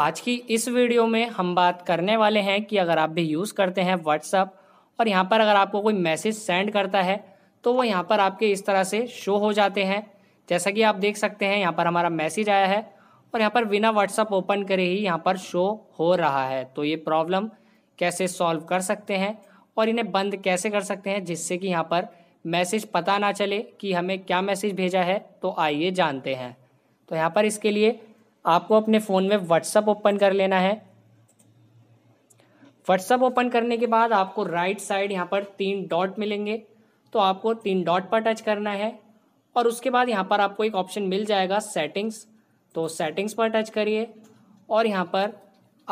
आज की इस वीडियो में हम बात करने वाले हैं कि अगर आप भी यूज़ करते हैं व्हाट्सअप और यहाँ पर अगर आपको कोई मैसेज सेंड करता है तो वो यहाँ पर आपके इस तरह से शो हो जाते हैं जैसा कि आप देख सकते हैं यहाँ पर हमारा मैसेज आया है और यहाँ पर बिना व्हाट्सअप ओपन करे ही यहाँ पर शो हो रहा है तो ये प्रॉब्लम कैसे सॉल्व कर सकते हैं और इन्हें बंद कैसे कर सकते हैं जिससे कि यहाँ पर मैसेज पता ना चले कि हमें क्या मैसेज भेजा है तो आइए जानते हैं तो यहाँ पर इसके लिए आपको अपने फ़ोन में व्हाट्सअप ओपन कर लेना है व्हाट्सअप ओपन करने के बाद आपको राइट साइड यहाँ पर तीन डॉट मिलेंगे तो आपको तीन डॉट पर टच करना है और उसके बाद यहाँ पर आपको एक ऑप्शन मिल जाएगा सेटिंग्स तो सेटिंग्स पर टच करिए और यहाँ पर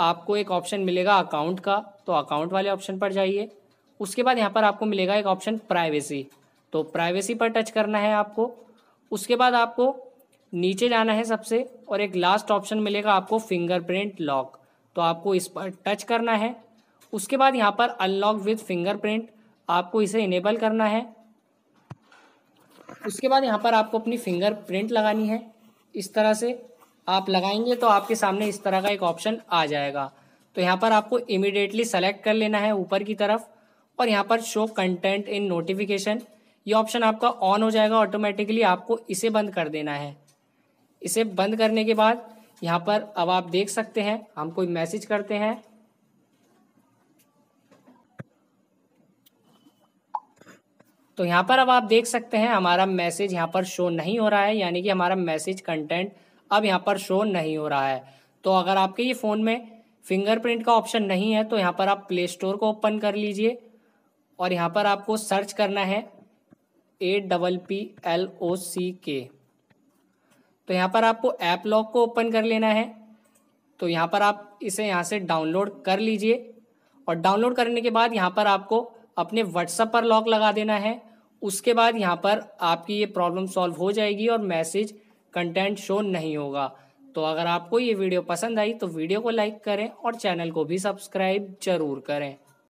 आपको एक ऑप्शन मिलेगा अकाउंट का तो अकाउंट वाले ऑप्शन पर जाइए उसके बाद यहाँ पर आपको मिलेगा एक ऑप्शन प्राइवेसी तो प्राइवेसी पर टच करना है आपको उसके बाद आपको नीचे जाना है सबसे और एक लास्ट ऑप्शन मिलेगा आपको फिंगरप्रिंट लॉक तो आपको इस पर टच करना है उसके बाद यहाँ पर अनलॉक विद फिंगरप्रिंट आपको इसे इनेबल करना है उसके बाद यहाँ पर आपको अपनी फिंगर प्रिंट लगानी है इस तरह से आप लगाएंगे तो आपके सामने इस तरह का एक ऑप्शन आ जाएगा तो यहाँ पर आपको इमिडिएटली सेलेक्ट कर लेना है ऊपर की तरफ और यहाँ पर शो कंटेंट इन नोटिफिकेशन ये ऑप्शन आपका ऑन हो जाएगा ऑटोमेटिकली आपको इसे बंद कर देना है इसे बंद करने के बाद यहाँ पर अब आप देख सकते हैं हम कोई मैसेज करते हैं तो यहाँ पर अब आप देख सकते हैं हमारा मैसेज यहाँ पर शो नहीं हो रहा है यानी कि हमारा मैसेज कंटेंट अब यहाँ पर शो नहीं हो रहा है तो अगर आपके ये फ़ोन में फिंगरप्रिंट का ऑप्शन नहीं है तो यहाँ पर आप प्ले स्टोर को ओपन कर लीजिए और यहाँ पर आपको सर्च करना है A double P L O C K तो यहाँ पर आपको ऐप लॉक को ओपन कर लेना है तो यहाँ पर आप इसे यहाँ से डाउनलोड कर लीजिए और डाउनलोड करने के बाद यहाँ पर आपको अपने व्हाट्सअप पर लॉक लगा देना है उसके बाद यहाँ पर आपकी ये प्रॉब्लम सॉल्व हो जाएगी और मैसेज कंटेंट शो नहीं होगा तो अगर आपको ये वीडियो पसंद आई तो वीडियो को लाइक करें और चैनल को भी सब्सक्राइब जरूर करें